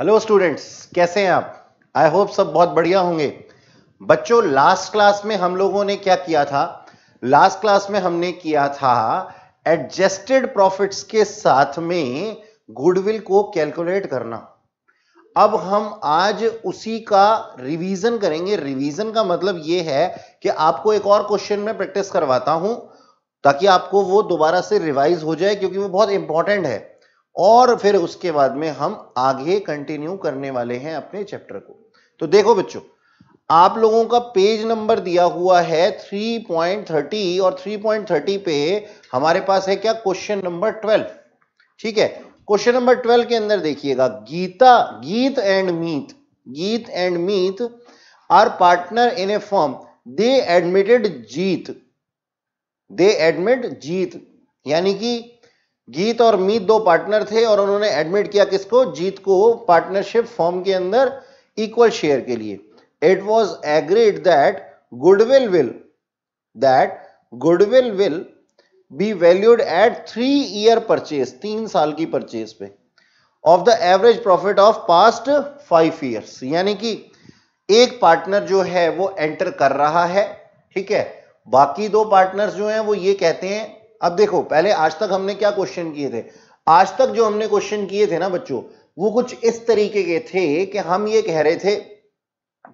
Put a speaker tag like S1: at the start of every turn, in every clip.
S1: hello students कैसे हैं आप आई होप सब बहुत बढ़िया होंगे बच्चों लास्ट क्लास में हम लोगों ने क्या किया था लास्ट क्लास में हमने किया था एडजस्टेड प्रॉफिट्स के साथ में गुडविल को कैलकुलेट करना अब हम आज उसी का रिवीजन करेंगे रिवीजन का मतलब यह है कि आपको एक और क्वेश्चन में प्रैक्टिस करवाता हूं ताकि आपको वो दोबारा से रिवाइज हो जाए क्योंकि वो बहुत इंपॉर्टेंट है और फिर उसके बाद में हम आगे कंटिन्यू करने वाले हैं अपने चैप्टर को तो देखो बच्चों आप लोगों का पेज नंबर दिया हुआ है 3.30 और 3.30 पे हमारे पास है क्या क्वेश्चन नंबर 12 ठीक है क्वेश्चन नंबर 12 के अंदर देखिएगा गीता गीत and Meet Geet and Meet are partner in a firm they admitted Jeet they admit Jeet यानी कि गीत और मीत दो पार्टनर थे और उन्होंने एडमिट किया किसको जीत को पार्टनरशिप फॉर्म के अंदर इक्वल शेयर के लिए it was agreed that goodwill will that goodwill will be valued at three year purchase तीन साल की परचेज पे of the average profit of past five years यानी कि एक पार्टनर जो है वो एंटर कर रहा है ठीक है बाकी दो पार्टनर्स जो हैं वो ये कहते हैं अब देखो पहले आज तक हमने क्या क्वेश्चन किए थे आज तक जो हमने क्वेश्चन किए थे ना बच्चों वो कुछ इस तरीके के थे कि हम ये कह रहे थे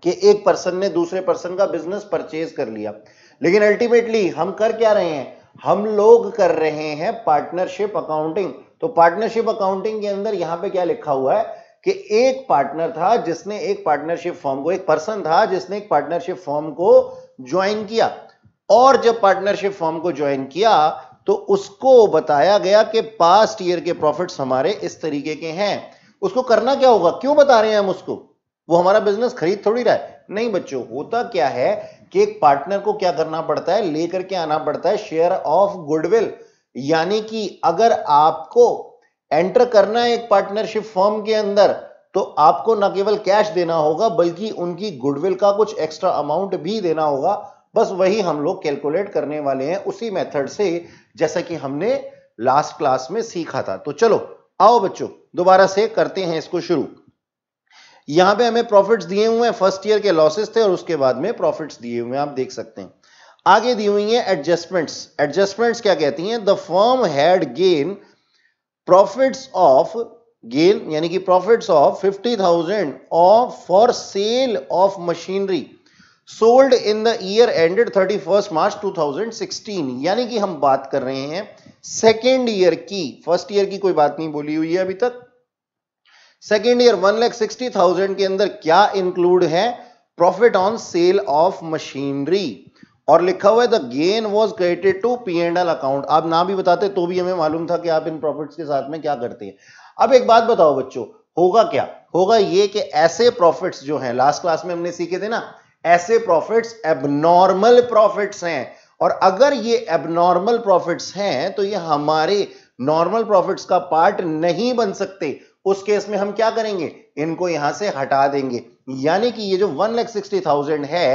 S1: कि एक पर्सन ने दूसरे पर्सन का बिजनेस परचेज कर लिया लेकिन अल्टीमेटली हम कर क्या रहे हैं हम लोग कर रहे हैं पार्टनरशिप अकाउंटिंग तो पार्टनरशिप अकाउंटिंग के अंदर यहां पे क्या लिखा हुआ है कि एक पार्टनर था जिसने एक पार्टनरशिप फॉर्म को एक पर्सन था जिसने एक पार्टनरशिप फॉर्म को ज्वाइन किया और जब पार्टनरशिप फॉर्म को ज्वाइन किया तो उसको बताया गया कि पास्ट ईयर के प्रॉफिट्स हमारे इस तरीके के हैं उसको करना क्या होगा क्यों बता रहे हैं हम उसको वो हमारा बिजनेस खरीद थोड़ी रहा है नहीं बच्चों होता क्या है कि एक पार्टनर को क्या करना पड़ता है लेकर के आना पड़ता है शेयर ऑफ गुडविल यानी कि अगर आपको एंटर करना है एक पार्टनरशिप फॉर्म के अंदर तो आपको न केवल कैश देना होगा बल्कि उनकी गुडविल का कुछ एक्स्ट्रा अमाउंट भी देना होगा बस वही हम लोग कैलकुलेट करने वाले हैं उसी मेथड से जैसा कि हमने लास्ट क्लास में सीखा था तो चलो आओ बच्चों दोबारा से करते हैं इसको शुरू यहां पे हमें प्रॉफिट्स दिए हुए हैं फर्स्ट ईयर के लॉसेस थे और उसके बाद में प्रॉफिट्स दिए हुए हैं आप देख सकते हैं आगे दी हुई है एडजस्टमेंट्स एडजस्टमेंट्स क्या कहती हैं the firm had gain profits of gain यानी कि profits of fifty thousand of for sale of machinery sold in the year ended 31 March 2016 यानी कि हम बात कर रहे हैं सेकेंड ईयर की फर्स्ट ईयर की कोई बात नहीं बोली हुई है अभी तक second year one lakh sixty thousand के अंदर क्या इंक्लूड है profit on sale of machinery और लिखा हुआ है the gain was credited to P and L account आप ना भी बताते तो भी हमें मालूम था कि आप इन प्रॉफिट्स के साथ में क्या करते हैं अब एक बात बताओ बच्चों होगा क्या होगा ये कि ऐसे प्रॉफिट्स जो हैं लास्ट क्लास में हमने सीखे थे ना ऐसे प्रॉफिट्स एबनॉर्मल प्रॉफिट्स हैं और अगर ये एबनॉर्मल प्रॉफिट्स हैं तो ये हमारे नॉर्मल प्रॉफिट्स का पार्ट नहीं बन सकते उस केस में हम क्या करेंगे इनको यहां से हटा देंगे यानी कि ये जो वन लैख सिक्सटी थाउजेंड है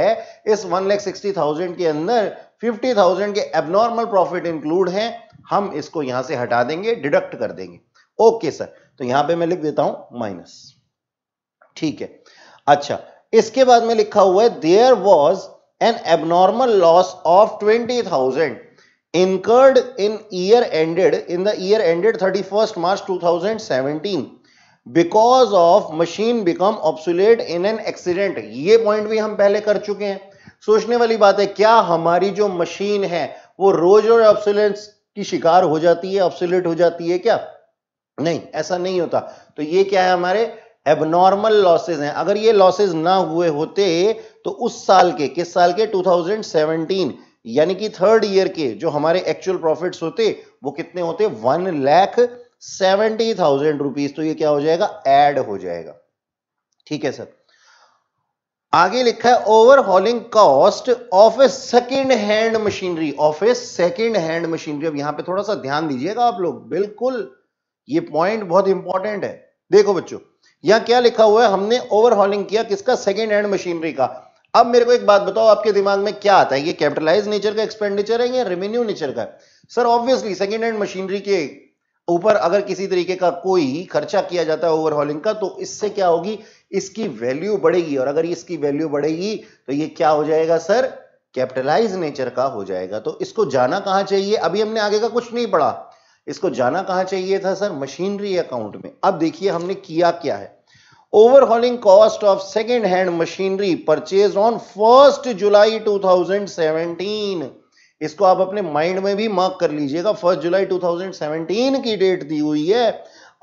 S1: इस वन लैख सिक्सटी थाउजेंड के अंदर फिफ्टी थाउजेंड के एबनॉर्मल प्रॉफिट इंक्लूड हैं हम इसको यहां से हटा देंगे डिडक्ट कर देंगे ओके सर तो यहां पे मैं लिख देता हूं माइनस ठीक है अच्छा इसके बाद में लिखा हुआ है there was an abnormal loss of twenty thousand ended in the year ended thirty first March two thousand seventeen because of machine become obsolete in an accident ये पॉइंट भी हम पहले कर चुके हैं सोचने वाली बात है क्या हमारी जो मशीन है वो रोज और ऑब्सोलेंस की शिकार हो जाती है ऑप्सुलेट हो जाती है क्या नहीं ऐसा नहीं होता तो ये क्या है हमारे एबनॉर्मल लॉसेज हैं अगर ये लॉसेज ना हुए होते तो उस साल के किस साल के 2017 यानी कि थर्ड ईयर के जो हमारे एक्चुअल प्रॉफिट्स होते वो कितने होते one lakh seventy thousand rupees तो ये क्या हो जाएगा एड हो जाएगा ठीक है सर आगे लिखा है overhauling cost of a second hand machinery of a second hand machinery अब यहां पे थोड़ा सा ध्यान दीजिएगा आप लोग बिल्कुल ये पॉइंट बहुत इंपॉर्टेंट है देखो बच्चों यहां क्या लिखा हुआ है हमने ओवरहॉलिंग किया किसका सेकेंड हैंड मशीनरी का अब मेरे को एक बात बताओ आपके दिमाग में क्या आता है ये कैपिटलाइज नेचर का एक्सपेंडिचर है या रेवेन्यू नेचर का sir obviously second hand machinery के ऊपर अगर किसी तरीके का कोई खर्चा किया जाता है ओवरहॉलिंग का तो इससे क्या होगी इसकी वैल्यू बढ़ेगी और अगर इसकी वैल्यू बढ़ेगी तो ये क्या हो जाएगा सर कैपिटलाइज नेचर का हो जाएगा तो इसको जाना कहां चाहिए अभी हमने आगे का कुछ नहीं पढ़ा इसको जाना कहां चाहिए था सर मशीनरी अकाउंट में अब देखिए हमने किया क्या है overhauling cost of second hand machinery purchase on first July 2017 इसको आप अपने माइंड में भी मार्क कर लीजिएगा फर्स्ट जुलाई 2017 की डेट दी हुई है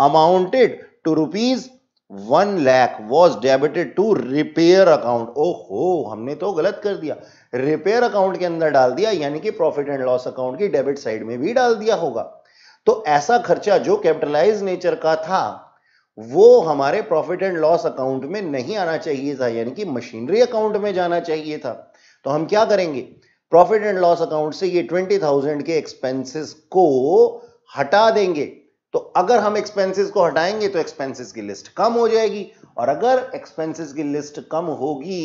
S1: amounted to rupees one lakh was debited to repair account ओहो हमने तो गलत कर दिया रिपेयर अकाउंट के अंदर डाल दिया यानी कि प्रॉफिट एंड लॉस अकाउंट की डेबिट साइड में भी डाल दिया होगा तो ऐसा खर्चा जो कैपिटलाइज नेचर का था वो हमारे प्रॉफिट एंड लॉस अकाउंट में नहीं आना चाहिए था यानी कि मशीनरी अकाउंट में जाना चाहिए था तो हम क्या करेंगे प्रॉफिट एंड लॉस अकाउंट से ये ट्वेंटी थाउजेंड के एक्सपेंसेस को हटा देंगे तो अगर हम एक्सपेंसेस को हटाएंगे तो एक्सपेंसेस की लिस्ट कम हो जाएगी और अगर एक्सपेंसेस की लिस्ट कम होगी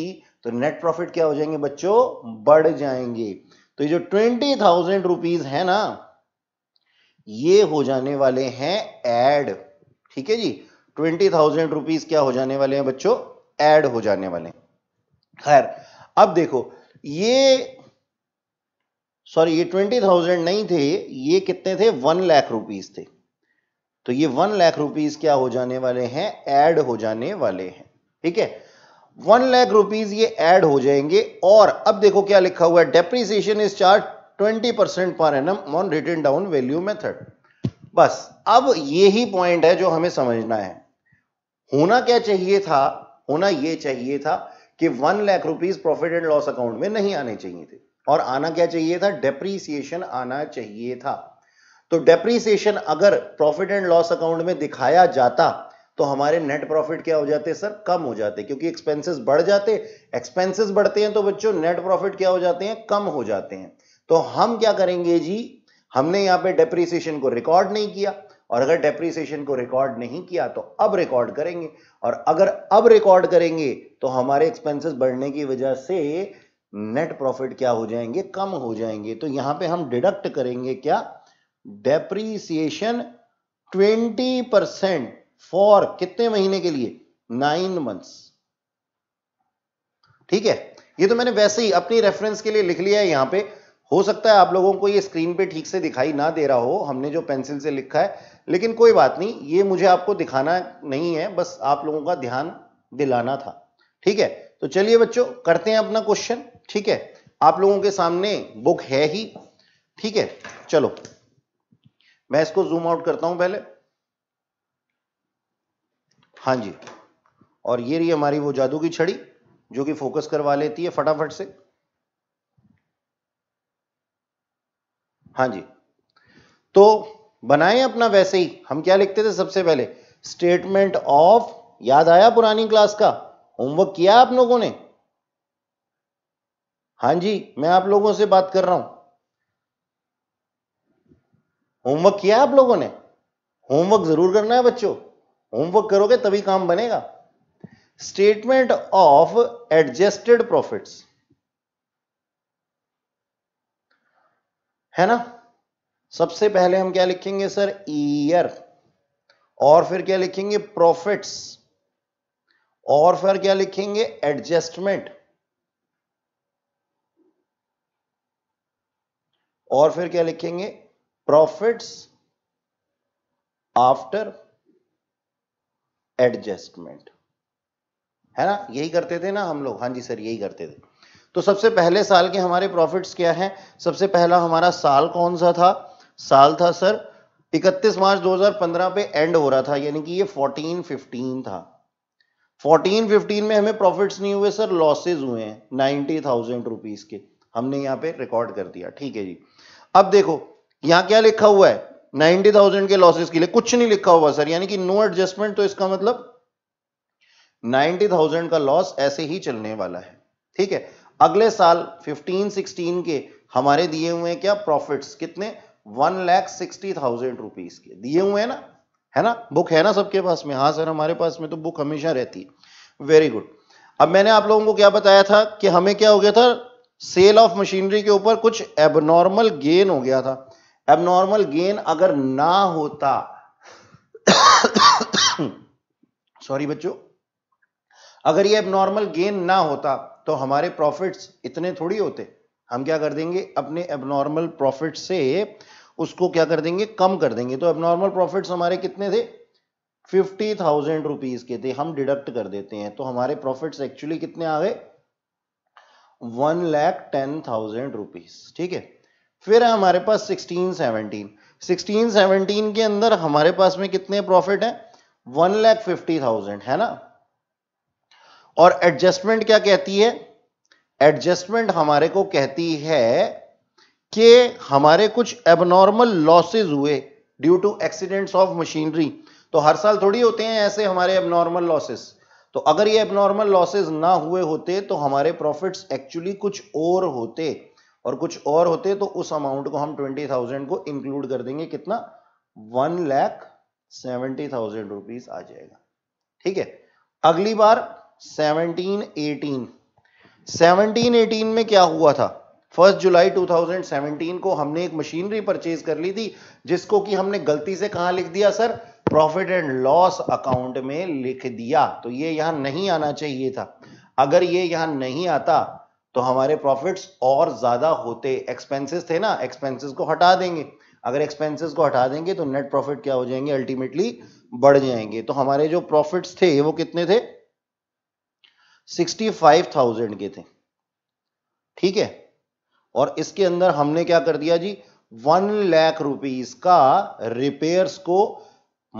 S1: तो नेट प्रॉफिट क्या हो जाएंगे बच्चों बढ़ जाएंगे तो ये जो ट्वेंटी थाउजेंड रुपीज है ना ये हो जाने वाले हैं एड ठीक है जी ट्वेंटी थाउजेंड रुपीज क्या हो जाने वाले हैं बच्चों एड हो जाने वाले खैर अब देखो ये सॉरी ये ट्वेंटी थाउजेंड नहीं थे ये कितने थे वन लाख रुपीज थे तो ये वन लाख रुपीज क्या हो जाने वाले हैं ऐड हो जाने वाले हैं ठीक है वन लाख रुपीज ये ऐड हो जाएंगे और अब देखो क्या लिखा हुआ है depreciation is charge twenty percent per annum on written down value method बस अब ये ही पॉइंट है जो हमें समझना है होना क्या चाहिए था होना ये चाहिए था कि one lakh rupees profit and loss account में नहीं आने चाहिए थे और आना क्या चाहिए था डेप्रीसिएशन आना चाहिए था तो डेप्रीसिएशन अगर प्रॉफिट एंड लॉस अकाउंट में दिखाया जाता तो हमारे नेट प्रॉफिट क्या हो जाते सर कम हो जाते क्योंकि एक्सपेंसेस बढ़ जाते एक्सपेंसेस बढ़ते हैं तो बच्चों नेट प्रॉफिट क्या हो जाते हैं कम हो जाते हैं तो हम क्या करेंगे जी हमने यहां पे डेप्रिसिएशन को रिकॉर्ड नहीं किया और अगर डेप्रिसिएशन को रिकॉर्ड नहीं किया तो अब रिकॉर्ड करेंगे और अगर अब रिकॉर्ड करेंगे तो हमारे एक्सपेंसेस बढ़ने की वजह से नेट प्रॉफिट क्या हो जाएंगे कम हो जाएंगे तो यहां पे हम डिडक्ट करेंगे क्या डेप्रीसिएशन 20 परसेंट फॉर कितने महीने के लिए नाइन मंथ्स ठीक है ये तो मैंने वैसे ही अपनी रेफरेंस के लिए लिख लिया है यहां पर हो सकता है आप लोगों को ये स्क्रीन पे ठीक से दिखाई ना दे रहा हो हमने जो पेंसिल से लिखा है लेकिन कोई बात नहीं ये मुझे आपको दिखाना नहीं है बस आप लोगों का ध्यान दिलाना था ठीक है तो चलिए बच्चों करते हैं अपना क्वेश्चन ठीक है आप लोगों के सामने बुक है ही ठीक है चलो मैं इसको जूम आउट करता हूं पहले हाँ जी और ये रही हमारी वो जादू की छड़ी जो कि फोकस करवा लेती है फटाफट से हाँ जी तो बनाए अपना वैसे ही हम क्या लिखते थे सबसे पहले स्टेटमेंट ऑफ याद आया पुरानी क्लास का होमवर्क किया आप लोगों ने हाँ जी मैं आप लोगों से बात कर रहा हूं होमवर्क किया आप लोगों ने होमवर्क जरूर करना है बच्चों होमवर्क करोगे तभी काम बनेगा स्टेटमेंट ऑफ एडजस्टेड प्रॉफिट्स है ना सबसे पहले हम क्या लिखेंगे सर ईयर और फिर क्या लिखेंगे प्रॉफिट्स और फिर क्या लिखेंगे एडजस्टमेंट और फिर क्या लिखेंगे प्रॉफिट्स आफ्टर एडजस्टमेंट है ना यही करते थे ना हम लोग हां जी सर यही करते थे तो सबसे पहले साल के हमारे प्रॉफिट्स क्या हैं सबसे पहला हमारा साल कौन सा था साल था सर 31 मार्च 2015 पे एंड हो रहा था यानी कि ये 14 15 था 14 15 में हमें प्रॉफिट्स नहीं हुए सर लॉसेज हुए हैं नाइनटी थाउजेंड रुपीज के हमने यहाँ पे रिकॉर्ड कर दिया ठीक है जी अब देखो यहाँ क्या लिखा हुआ है 90,000 थाउजेंड के लॉसेज के लिए कुछ नहीं लिखा हुआ सर यानी कि नो एडजस्टमेंट तो इसका मतलब 90,000 थाउजेंड का लॉस ऐसे ही चलने वाला है ठीक है अगले साल 15 16 के हमारे दिए हुए क्या प्रॉफिट्स कितने one lakh sixty thousand rupees के दिए हुए हैं ना है ना बुक है ना सबके पास में हाँ सर हमारे पास में तो बुक हमेशा रहती है वेरी गुड अब मैंने आप लोगों को क्या बताया था कि हमें क्या हो गया था सेल ऑफ मशीनरी के ऊपर कुछ एबनॉर्मल गेन हो गया था एबनॉर्मल गेन अगर ना होता सॉरी बच्चों अगर ये एबनॉर्मल गेन ना होता तो हमारे प्रॉफिट्स इतने थोड़ी होते हम क्या कर देंगे अपने एबनॉर्मल प्रॉफिट से उसको क्या कर देंगे कम कर देंगे तो एबनॉर्मल प्रॉफिट्स हमारे कितने थे फिफ्टी थाउजेंड रुपीज के थे हम डिडक्ट कर देते हैं तो हमारे प्रॉफिट्स एक्चुअली कितने आ गए one lakh ten thousand rupees ठीक है फिर है हमारे पास सिक्सटीन सेवनटीन सिक्सटीन सेवनटीन के अंदर हमारे पास में कितने प्रॉफिट है वन लैख फिफ्टी थाउजेंड है ना और एडजस्टमेंट क्या कहती है एडजस्टमेंट हमारे को कहती है कि हमारे कुछ एबनॉर्मल लॉसेज हुए due to accidents of machinery तो हर साल थोड़ी होते हैं ऐसे हमारे एबनॉर्मल लॉसेस तो अगर ये एबनॉर्मल लॉसेज ना हुए होते तो हमारे प्रॉफिट्स एक्चुअली कुछ और होते और कुछ और होते तो उस अमाउंट को हम ट्वेंटी थाउजेंड को इंक्लूड कर देंगे कितना one lakh seventy thousand rupees आ जाएगा ठीक है अगली बार 1718 में क्या हुआ था फर्स्ट जुलाई 2017 को हमने एक मशीनरी परचेज कर ली थी जिसको कि हमने गलती से कहा लिख दिया sir profit and loss account में लिख दिया तो ये यहां नहीं आना चाहिए था अगर ये यहां नहीं आता तो हमारे प्रॉफिट्स और ज्यादा होते एक्सपेंसेस थे ना एक्सपेंसेस को हटा देंगे अगर एक्सपेंसेस को हटा देंगे तो नेट प्रॉफिट क्या हो जाएंगे अल्टीमेटली बढ़ जाएंगे तो हमारे जो प्रॉफिट्स थे वो कितने थे 65,000 के थे ठीक है और इसके अंदर हमने क्या कर दिया जी वन लाख रुपीस का रिपेयर्स को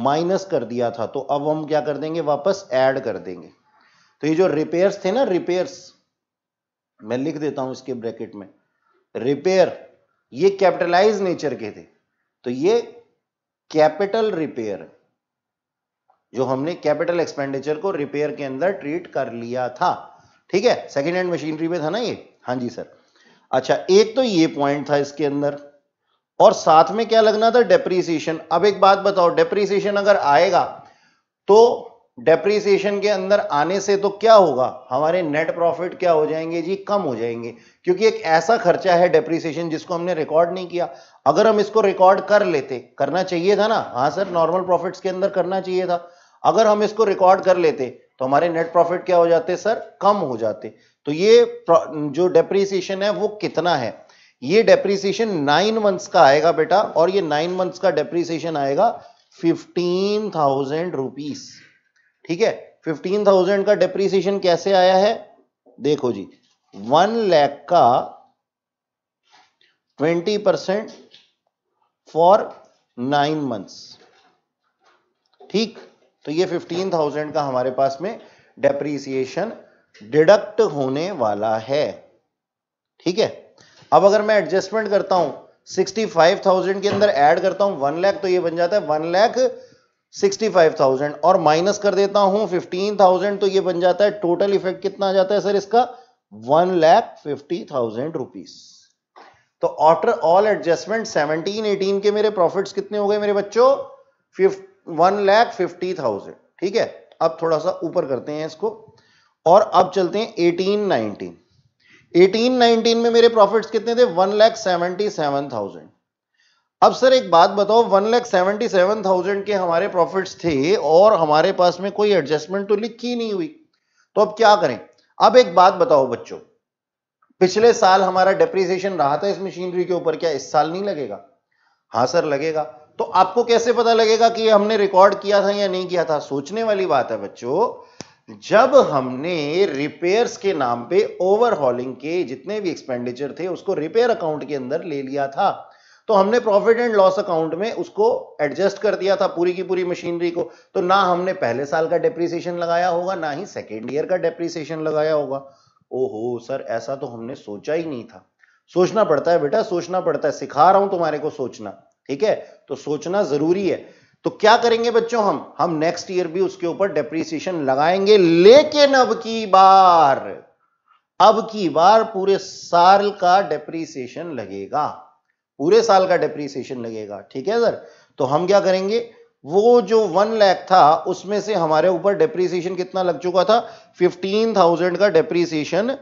S1: माइनस कर दिया था तो अब हम क्या कर देंगे वापस ऐड कर देंगे तो ये जो रिपेयर्स थे ना रिपेयर्स मैं लिख देता हूं इसके ब्रैकेट में रिपेयर ये कैपिटलाइज नेचर के थे तो ये कैपिटल रिपेयर जो हमने कैपिटल एक्सपेंडिचर को रिपेयर के अंदर ट्रीट कर लिया था ठीक है सेकेंड हैंड मशीनरी में था ना ये हाँ जी सर अच्छा एक तो ये पॉइंट था इसके अंदर और साथ में क्या लगना था डेप्रीसिएशन अब एक बात बताओ डेप्रीसिएशन अगर आएगा तो डेप्रीसिएशन के अंदर आने से तो क्या होगा हमारे नेट प्रॉफिट क्या हो जाएंगे जी कम हो जाएंगे क्योंकि एक ऐसा खर्चा है डेप्रीसिएशन जिसको हमने रिकॉर्ड नहीं किया अगर हम इसको रिकॉर्ड कर लेते करना चाहिए था ना हाँ सर नॉर्मल प्रॉफिट्स के अंदर करना चाहिए था अगर हम इसको रिकॉर्ड कर लेते तो हमारे नेट प्रॉफिट क्या हो जाते सर कम हो जाते तो ये जो डेप्रीसिएशन है वो कितना है ये डेप्रीसिएशन नाइन मंथ्स का आएगा बेटा और ये नाइन मंथ्स का डेप्रीसिएशन आएगा फिफ्टीन थाउजेंड रुपीज ठीक है फिफ्टीन थाउजेंड का डेप्रीसिएशन कैसे आया है देखो जी वन लैख का twenty percent for nine months ठीक तो ये फिफ्टीन थाउजेंड का हमारे पास में डेप्रीसिएशन डिडक्ट होने वाला है ठीक है अब अगर मैं एडजस्टमेंट करता हूं सिक्सटी फाइव थाउजेंड के अंदर ऐड करता हूं वन लैख तो ये बन जाता है one lakh sixty five thousand और माइनस कर देता हूं फिफ्टीन थाउजेंड तो ये बन जाता है टोटल इफेक्ट कितना आ जाता है सर इसका one lakh fifty thousand rupees तो after all adjustment seventeen eighteen के मेरे प्रॉफिट्स कितने हो गए मेरे बच्चों fifty one lakh fifty thousand ठीक है अब थोड़ा सा ऊपर करते हैं इसको और अब चलते हैं एटीन नाइनटीन एटीन नाइनटीन में मेरे प्रॉफिट्स कितने थे one lakh seventy seven thousand अब सर एक बात बताओ one lakh seventy seven thousand के हमारे प्रॉफिट्स थे और हमारे पास में कोई एडजस्टमेंट तो लिखी नहीं हुई तो अब क्या करें अब एक बात बताओ बच्चों पिछले साल हमारा डिप्रिसिएशन रहा था इस मशीनरी के ऊपर क्या इस साल नहीं लगेगा हाँ सर लगेगा तो आपको कैसे पता लगेगा कि हमने रिकॉर्ड किया था या नहीं किया था सोचने वाली बात है बच्चों जब हमने रिपेयर्स के नाम पे ओवरहॉलिंग के जितने भी एक्सपेंडिचर थे उसको रिपेयर अकाउंट के अंदर ले लिया था तो हमने प्रॉफिट एंड लॉस अकाउंट में उसको एडजस्ट कर दिया था पूरी की पूरी मशीनरी को तो ना हमने पहले साल का डेप्रिसिएशन लगाया होगा ना ही सेकेंड ईयर का डेप्रिसिएशन लगाया होगा ओहो सर ऐसा तो हमने सोचा ही नहीं था सोचना पड़ता है बेटा सोचना पड़ता है सिखा रहा हूं तुम्हारे को सोचना ठीक है तो सोचना जरूरी है तो क्या करेंगे बच्चों हम हम नेक्स्ट ईयर भी उसके ऊपर डेप्रिसिएशन लगाएंगे लेकिन अब की बार अब की बार पूरे साल का डेप्रिसिएशन लगेगा पूरे साल का डेप्रिसिएशन लगेगा ठीक है सर तो हम क्या करेंगे वो जो वन लैख था उसमें से हमारे ऊपर डेप्रिसिएशन कितना लग चुका था फिफ्टीन थाउजेंड का डेप्रिसिएशन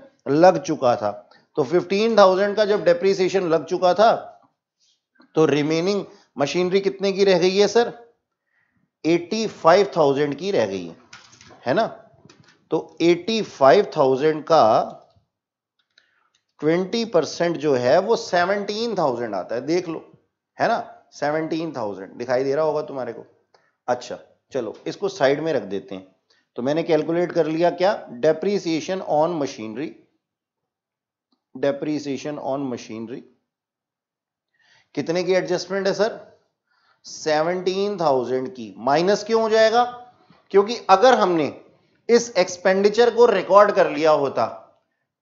S1: लग चुका था तो फिफ्टीन थाउजेंड का जब डेप्रिसिएशन लग चुका था तो रिमेनिंग मशीनरी कितने की रह गई है सर 85,000 की रह गई है है ना तो 85,000 का 20 परसेंट जो है वो 17,000 आता है देख लो है ना 17,000 दिखाई दे रहा होगा तुम्हारे को अच्छा चलो इसको साइड में रख देते हैं तो मैंने कैलकुलेट कर लिया क्या depreciation on machinery depreciation on machinery कितने की एडजस्टमेंट है सर सेवनटीन थाउजेंड की माइनस क्यों हो जाएगा क्योंकि अगर हमने इस एक्सपेंडिचर को रिकॉर्ड कर लिया होता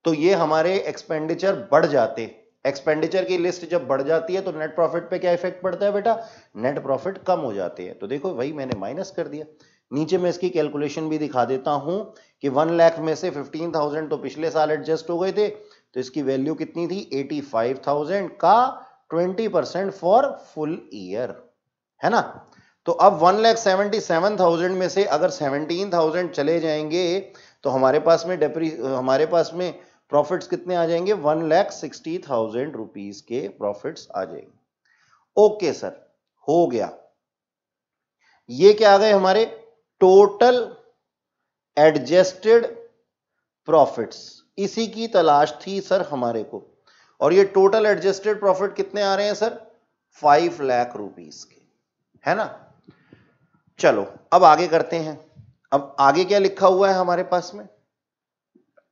S1: तो ये हमारे एक्सपेंडिचर बढ़ जाते एक्सपेंडिचर की लिस्ट जब बढ़ जाती है तो नेट प्रॉफिट पे क्या इफेक्ट पड़ता है बेटा नेट प्रॉफिट कम हो जाते हैं तो देखो वही मैंने माइनस कर दिया नीचे मैं इसकी कैलकुलेशन भी दिखा देता हूं कि वन लाख में से फिफ्टीन थाउजेंड तो पिछले साल एडजस्ट हो गए थे तो इसकी वैल्यू कितनी थी एटी फाइव थाउजेंड का twenty percent for full year है ना तो अब one lakh seventy seven thousand में से अगर सेवनटीन थाउजेंड चले जाएंगे तो हमारे पास में डेप्री हमारे पास में प्रॉफिट्स कितने आ जाएंगे one lakh sixty thousand rupees के प्रॉफिट्स आ जाएंगे ओके सर हो गया ये क्या आ गए हमारे टोटल एडजस्टेड प्रॉफिट्स इसी की तलाश थी सर हमारे को और ये टोटल एडजस्टेड प्रॉफिट कितने आ रहे हैं सर फाइव लाख रुपीस के है ना चलो अब आगे करते हैं अब आगे क्या लिखा हुआ है हमारे पास में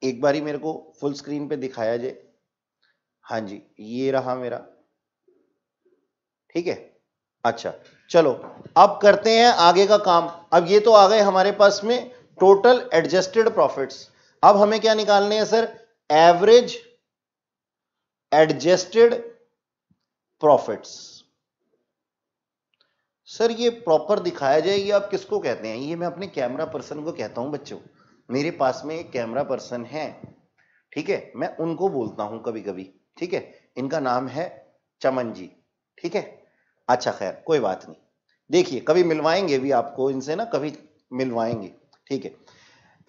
S1: एक बारी मेरे को फुल स्क्रीन पे दिखाया जाए हाँ जी ये रहा मेरा ठीक है अच्छा चलो अब करते हैं आगे का काम अब ये तो आ गए हमारे पास में टोटल एडजस्टेड प्रॉफिट्स अब हमें क्या निकालने हैं sir average adjusted profits sir ये प्रॉपर दिखाया जाए ये आप किसको कहते हैं ये मैं अपने कैमरा पर्सन को कहता हूं बच्चों मेरे पास में एक कैमरा पर्सन है ठीक है मैं उनको बोलता हूं कभी कभी ठीक है इनका नाम है चमन जी ठीक है अच्छा खैर कोई बात नहीं देखिए कभी मिलवाएंगे भी आपको इनसे ना कभी मिलवाएंगे ठीक है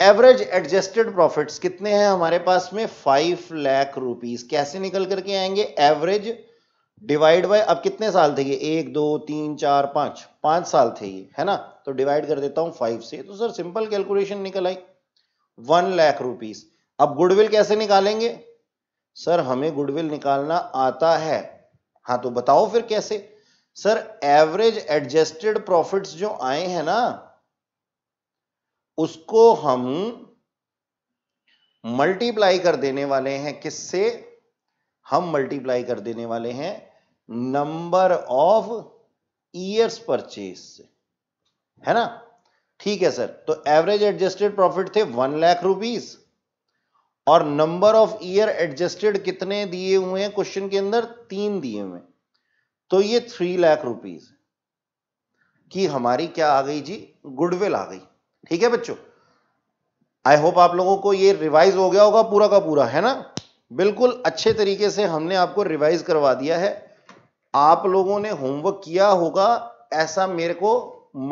S1: एवरेज एडजस्टेड प्रॉफिट्स कितने हैं हमारे पास में फाइव लाख रुपीस कैसे निकल करके आएंगे एवरेज डिवाइड बाय अब कितने साल थे ये एक दो तीन चार पांच पांच साल थे ये है ना तो डिवाइड कर देता हूं फाइव से तो सर सिंपल कैलकुलेशन निकल आई वन लाख रुपीस अब गुडविल कैसे निकालेंगे सर हमें गुडविल निकालना आता है हाँ तो बताओ फिर कैसे सर एवरेज एडजस्टेड प्रॉफिट्स जो आए हैं ना उसको हम मल्टीप्लाई कर देने वाले हैं किससे हम मल्टीप्लाई कर देने वाले हैं नंबर ऑफ ईयर्स परचेज से है ना ठीक है सर तो एवरेज एडजस्टेड प्रॉफिट थे वन लाख रुपीज और नंबर ऑफ ईयर एडजस्टेड कितने दिए हुए हैं क्वेश्चन के अंदर तीन दिए हुए तो ये थ्री लाख रुपीज की हमारी क्या आ गई जी गुडविल आ गई ठीक है बच्चों आई होप आप लोगों को ये रिवाइज हो गया होगा पूरा का पूरा है ना बिल्कुल अच्छे तरीके से हमने आपको रिवाइज करवा दिया है आप लोगों ने होमवर्क किया होगा ऐसा मेरे को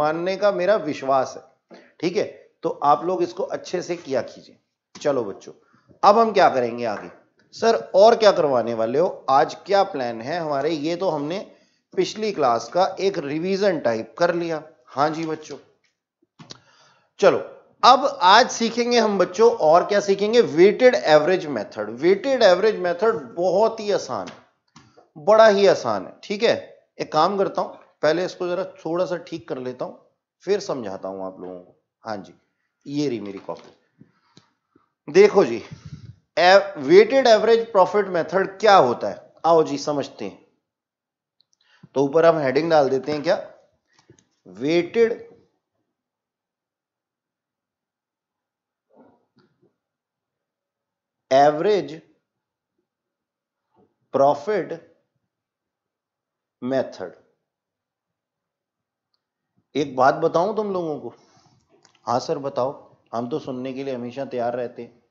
S1: मानने का मेरा विश्वास है ठीक है तो आप लोग इसको अच्छे से किया कीजिए चलो बच्चों अब हम क्या करेंगे आगे सर और क्या करवाने वाले हो आज क्या प्लान है हमारे ये तो हमने पिछली क्लास का एक रिवीजन टाइप कर लिया हाँ जी बच्चों चलो अब आज सीखेंगे हम बच्चों और क्या सीखेंगे weighted average method weighted average method बहुत ही आसान है बड़ा ही आसान है ठीक है एक काम करता हूं पहले इसको जरा थोड़ा सा ठीक कर लेता हूं फिर समझाता हूं आप लोगों को हाँ जी ये रही मेरी कॉपी देखो जी वेटेड एवरेज प्रॉफिट मेथड क्या होता है आओ जी समझते हैं तो ऊपर हम हेडिंग डाल देते हैं क्या वेटेड एवरेज प्रॉफिट मेथड एक बात बताऊं तुम लोगों को हाँ सर बताओ हम तो सुनने के लिए हमेशा तैयार रहते हैं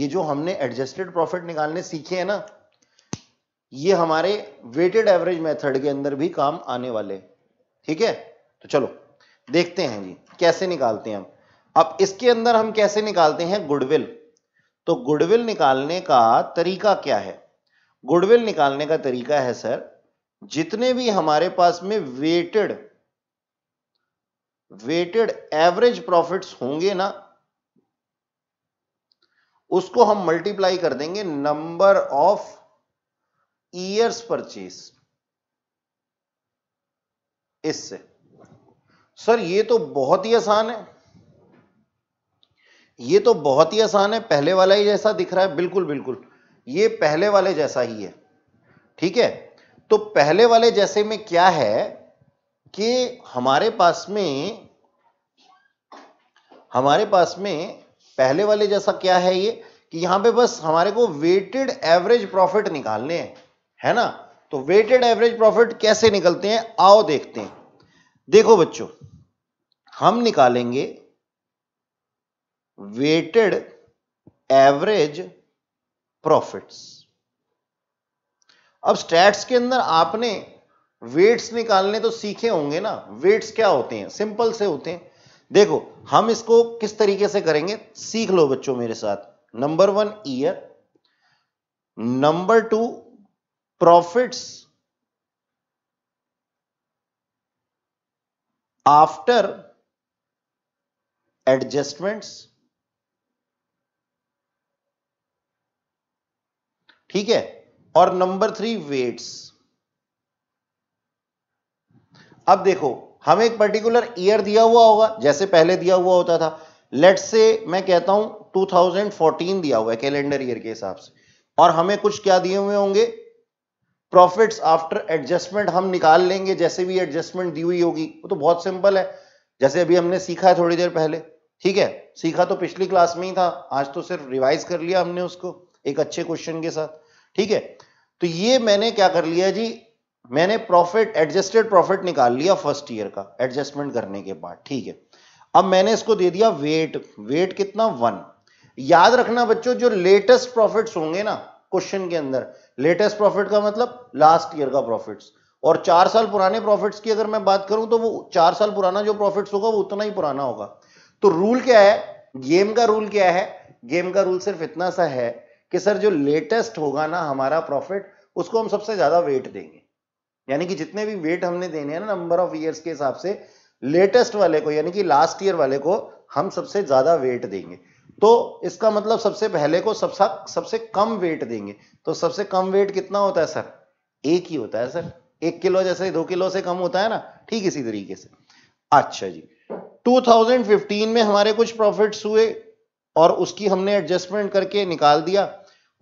S1: ये जो हमने एडजस्टेड प्रॉफिट निकालने सीखे हैं ना ये हमारे वेटेड एवरेज मेथड के अंदर भी काम आने वाले ठीक है तो चलो देखते हैं जी कैसे निकालते हैं हम अब इसके अंदर हम कैसे निकालते हैं गुडविल तो गुडविल निकालने का तरीका क्या है गुडविल निकालने का तरीका है सर जितने भी हमारे पास में वेटेड वेटेड एवरेज प्रॉफिट्स होंगे ना उसको हम मल्टीप्लाई कर देंगे नंबर ऑफ ईयर्स परचेज इससे सर ये तो बहुत ही आसान है ये तो बहुत ही आसान है पहले वाला ही जैसा दिख रहा है बिल्कुल बिल्कुल ये पहले वाले जैसा ही है ठीक है तो पहले वाले जैसे में क्या है कि हमारे पास में हमारे पास में पहले वाले जैसा क्या है ये कि यहां पे बस हमारे को वेटेड एवरेज प्रॉफिट निकालने हैं है ना तो वेटेड एवरेज प्रॉफिट कैसे निकलते हैं आओ देखते हैं देखो बच्चों हम निकालेंगे वेटेड एवरेज प्रॉफिट्स अब स्टैट्स के अंदर आपने वेट्स निकालने तो सीखे होंगे ना वेट्स क्या होते हैं सिंपल से होते हैं देखो हम इसको किस तरीके से करेंगे सीख लो बच्चों मेरे साथ number one year number two profits after adjustments ठीक है और नंबर थ्री वेट्स अब देखो हमें एक पर्टिकुलर ईयर दिया हुआ होगा जैसे पहले दिया हुआ होता था लेट से मैं कहता हूं 2014 दिया हुआ है कैलेंडर ईयर के हिसाब से और हमें कुछ क्या दिए हुए होंगे प्रॉफिट्स आफ्टर एडजस्टमेंट हम निकाल लेंगे जैसे भी एडजस्टमेंट दी हुई होगी वो तो बहुत सिंपल है जैसे अभी हमने सीखा है थोड़ी देर पहले ठीक है सीखा तो पिछली क्लास में ही था आज तो सिर्फ रिवाइज कर लिया हमने उसको एक अच्छे क्वेश्चन के साथ ठीक है तो ये मैंने क्या कर लिया जी मैंने प्रॉफिट एडजस्टेड प्रॉफिट निकाल लिया फर्स्ट ईयर का एडजस्टमेंट करने के बाद ठीक है अब मैंने इसको दे दिया वेट वेट कितना वन याद रखना बच्चों जो लेटेस्ट प्रॉफिट्स होंगे ना क्वेश्चन के अंदर लेटेस्ट प्रॉफिट का मतलब लास्ट ईयर का प्रॉफिट्स और चार साल पुराने प्रॉफिट्स की अगर मैं बात करूं तो वो चार साल पुराना जो प्रॉफिट्स होगा वो उतना ही पुराना होगा तो रूल क्या है गेम का रूल क्या है गेम का रूल सिर्फ इतना सा है कि सर जो लेटेस्ट होगा ना हमारा प्रॉफिट उसको हम सबसे ज्यादा वेट देंगे यानी कि जितने भी वेट हमने देने हैं ना नंबर ऑफ ईयर्स के हिसाब से लेटेस्ट वाले को यानी कि लास्ट ईयर वाले को हम सबसे ज्यादा वेट देंगे तो इसका मतलब सबसे पहले को सबसे सबसे कम वेट देंगे तो सबसे कम वेट कितना होता है सर एक ही होता है सर एक किलो जैसे दो किलो से कम होता है ना ठीक इसी तरीके से अच्छा जी 2015 में हमारे कुछ प्रॉफिट्स हुए और उसकी हमने एडजस्टमेंट करके निकाल दिया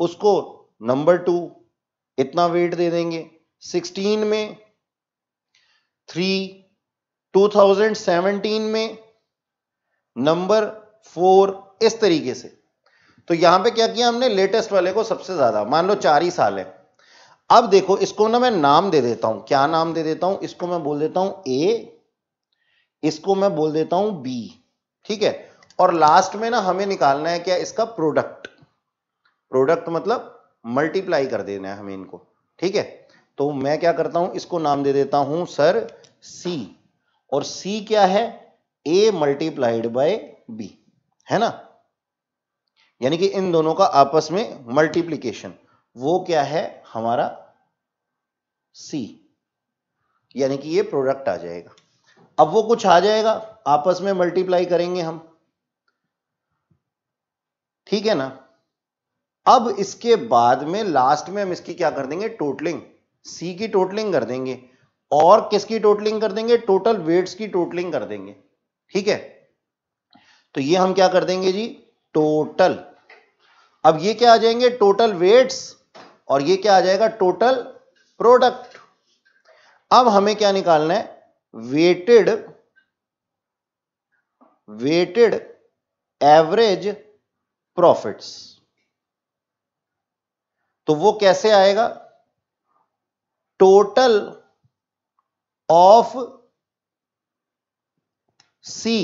S1: उसको नंबर टू इतना वेट दे देंगे सिक्सटीन में थ्री 2017 में नंबर फोर इस तरीके से तो यहां पे क्या किया हमने लेटेस्ट वाले को सबसे ज्यादा मान लो चार ही साल है अब देखो इसको ना मैं नाम दे देता हूं क्या नाम दे देता हूं इसको मैं बोल देता हूं ए इसको मैं बोल देता हूं बी ठीक है और लास्ट में ना हमें निकालना है क्या इसका प्रोडक्ट प्रोडक्ट मतलब मल्टीप्लाई कर देना है हमें इनको ठीक है तो मैं क्या करता हूं इसको नाम दे देता हूं सर सी और सी क्या है ए मल्टीप्लाइड बाय बी है ना यानी कि इन दोनों का आपस में मल्टीप्लीकेशन वो क्या है हमारा सी यानी कि ये प्रोडक्ट आ जाएगा अब वो कुछ आ जाएगा आपस में मल्टीप्लाई करेंगे हम ठीक है ना अब इसके बाद में लास्ट में हम इसकी क्या कर देंगे टोटलिंग सी की टोटलिंग कर देंगे और किसकी टोटलिंग कर देंगे टोटल वेट्स की टोटलिंग कर देंगे ठीक है तो ये हम क्या कर देंगे जी टोटल अब ये क्या आ जाएंगे टोटल वेट्स और ये क्या आ जाएगा टोटल प्रोडक्ट अब हमें क्या निकालना है वेटेड वेटेड एवरेज प्रॉफिट्स तो वो कैसे आएगा टोटल ऑफ सी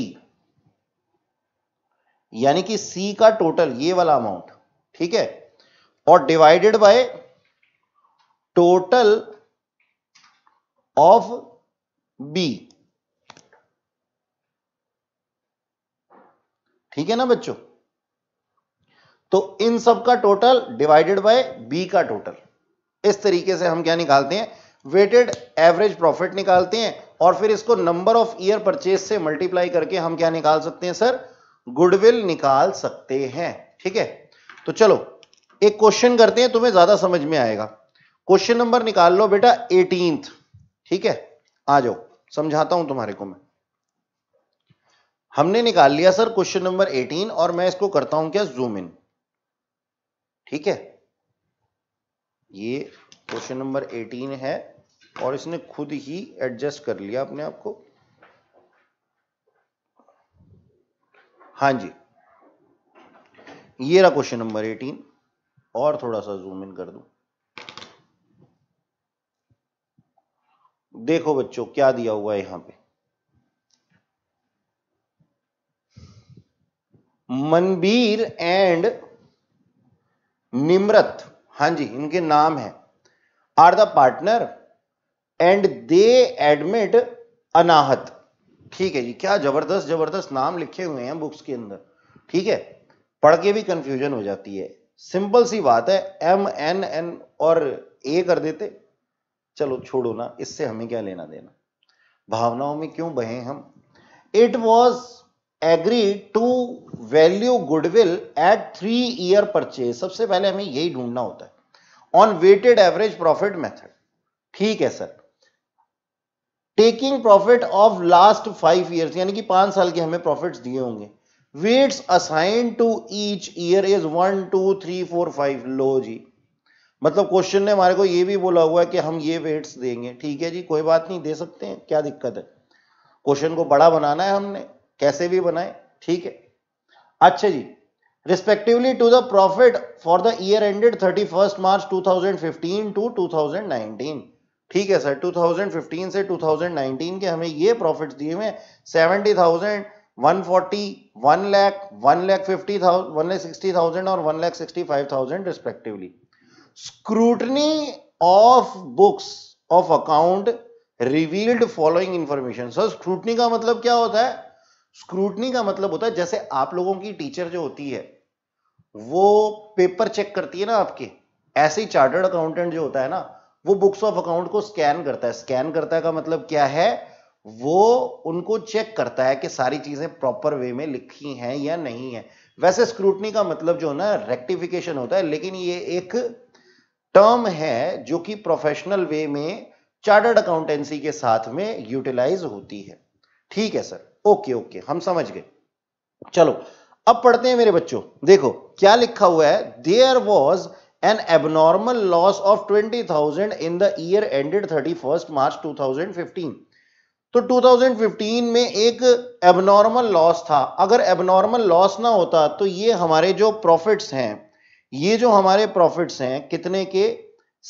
S1: यानी कि सी का टोटल ये वाला अमाउंट ठीक है और divided by total of B ठीक है ना बच्चों तो इन सब का टोटल डिवाइडेड बाय बी का टोटल इस तरीके से हम क्या निकालते हैं वेटेड एवरेज प्रॉफिट निकालते हैं और फिर इसको नंबर ऑफ ईयर परचेज से मल्टीप्लाई करके हम क्या निकाल सकते हैं सर गुडविल निकाल सकते हैं ठीक है तो चलो एक क्वेश्चन करते हैं तुम्हें ज्यादा समझ में आएगा क्वेश्चन नंबर निकाल लो बेटा एटीन ठीक है आ जाओ समझाता हूं तुम्हारे को मैं हमने निकाल लिया सर क्वेश्चन नंबर 18 और मैं इसको करता हूं क्या जूम इन ठीक है ये क्वेश्चन नंबर 18 है और इसने खुद ही एडजस्ट कर लिया अपने आप को हाँ जी ये रहा क्वेश्चन नंबर 18 और थोड़ा सा जूम इन कर दूं देखो बच्चों क्या दिया हुआ है यहां पे मनबीर एंड निम्रत हाँ जी इनके नाम है are the partner and they admit Anahat ठीक है जी क्या जबरदस्त जबरदस्त नाम लिखे हुए हैं बुक्स के अंदर ठीक है पढ़ के भी कंफ्यूजन हो जाती है सिंपल सी बात है एम एन एन और ए कर देते चलो छोड़ो ना इससे हमें क्या लेना देना भावनाओं में क्यों बहे हम it was agree to value goodwill at three year purchase सबसे पहले हमें यही ढूंढना होता है on weighted average profit method ठीक है sir taking profit of last five year यानी कि पांच साल के हमें प्रॉफिट दिए होंगे weights assign to each year is one two three four five लो जी मतलब क्वेश्चन ने हमारे को ये भी बोला हुआ है कि हम ये वेट्स देंगे ठीक है जी कोई बात नहीं दे सकते हैं क्या दिक्कत है क्वेश्चन को बड़ा बनाना है हमने कैसे भी बनाए ठीक है अच्छा जी respectively to the profit for the year ended 31 March 2015 to 2019 ठीक है सर 2015 से 2019 के हमें ये प्रॉफिट दिए हुए seventy thousand one forty one lakh one lakh fifty thousand one lakh sixty thousand और one lakh sixty five thousand respectively scrutiny of books of account revealed following information sir scrutiny का मतलब क्या होता है स्क्रूटनी का मतलब होता है जैसे आप लोगों की टीचर जो होती है वो पेपर चेक करती है ना आपके ऐसे ही चार्टर्ड अकाउंटेंट जो होता है ना वो बुक्स ऑफ अकाउंट को स्कैन करता है स्कैन करता का मतलब क्या है वो उनको चेक करता है कि सारी चीजें प्रॉपर वे में लिखी हैं या नहीं है वैसे स्क्रूटनी का मतलब जो ना रेक्टिफिकेशन होता है लेकिन ये एक टर्म है जो कि प्रोफेशनल वे में चार्टर्ड अकाउंटेंसी के साथ में यूटिलाइज होती है ठीक है सर ओके ओके हम समझ गए चलो अब पढ़ते हैं मेरे बच्चों देखो क्या लिखा हुआ है there was an abnormal loss of twenty thousand in the year ended thirty first March two thousand fifteen तो 2015 में एक एबनॉर्मल लॉस था अगर एबनॉर्मल लॉस ना होता तो ये हमारे जो प्रॉफिट्स हैं ये जो हमारे प्रॉफिट्स हैं कितने के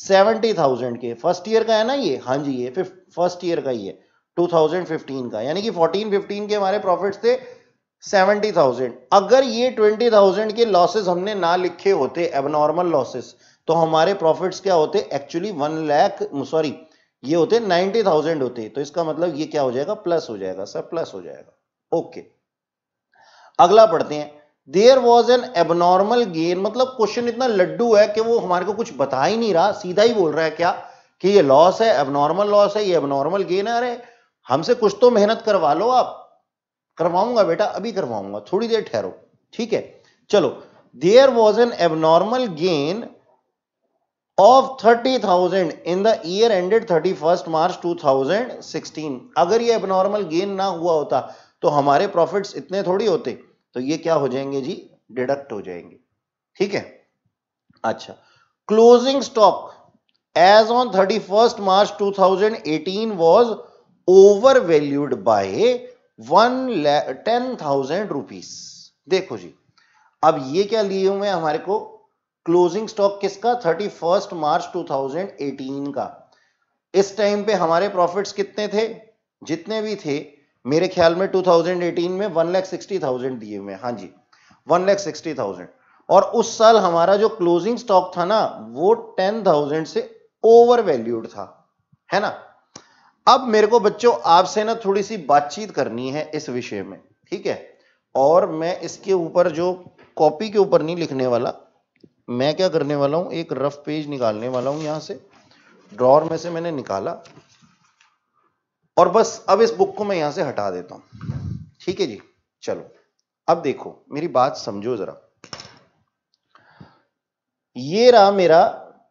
S1: 70,000 के फर्स्ट ईयर का है ना ये हाँ जी ये फर्स्ट ईयर का ही है 2015 का यानी कि 14 15 के हमारे प्रॉफिट्स थे 70,000 अगर ये 20,000 के लॉसेस हमने ना लिखे होते एबनॉर्मल लॉसेस तो हमारे प्रॉफिट्स क्या होते एक्चुअली वन लैख सॉरी ये होते 90,000 होते तो इसका मतलब ये क्या हो जाएगा प्लस हो जाएगा सर प्लस हो जाएगा ओके अगला पढ़ते हैं there was an abnormal gain मतलब क्वेश्चन इतना लड्डू है कि वो हमारे को कुछ बता ही नहीं रहा सीधा ही बोल रहा है क्या कि ये लॉस है एबनॉर्मल लॉस है ये एबनॉर्मल गेन है अरे हमसे कुछ तो मेहनत करवा लो आप करवाऊंगा बेटा अभी करवाऊंगा थोड़ी देर ठहरो ठीक है चलो there was an abnormal gain of thirty thousand in the year ended thirty first March two thousand sixteen अगर ये एबनॉर्मल गेन ना हुआ होता तो हमारे प्रॉफिट्स इतने थोड़ी होते तो ये क्या हो जाएंगे जी डिडक्ट हो जाएंगे ठीक है अच्छा closing stock as on thirty first March two thousand eighteen was over valued by one ten thousand rupees देखो जी अब ये क्या लिए हुए हमारे को क्लोजिंग स्टॉक किसका thirty first March two thousand eighteen का इस टाइम पे हमारे प्रॉफिट्स कितने थे जितने भी थे मेरे ख्याल में 2018 में वन लैख सिक्सटी थाउजेंड दिए हुए हाँ जी वन लैख सिक्सटी थाउजेंड और उस साल हमारा जो क्लोजिंग स्टॉक था ना वो टेन थाउजेंड से ओवर वैल्यूड था है ना अब मेरे को बच्चों आपसे ना थोड़ी सी बातचीत करनी है इस विषय में ठीक है और मैं इसके ऊपर जो कॉपी के ऊपर नहीं लिखने वाला मैं क्या करने वाला हूं एक रफ पेज निकालने वाला हूं यहां से ड्रॉर में से मैंने निकाला और बस अब इस बुक को मैं यहां से हटा देता हूं ठीक है जी चलो अब देखो मेरी बात समझो जरा ये रहा मेरा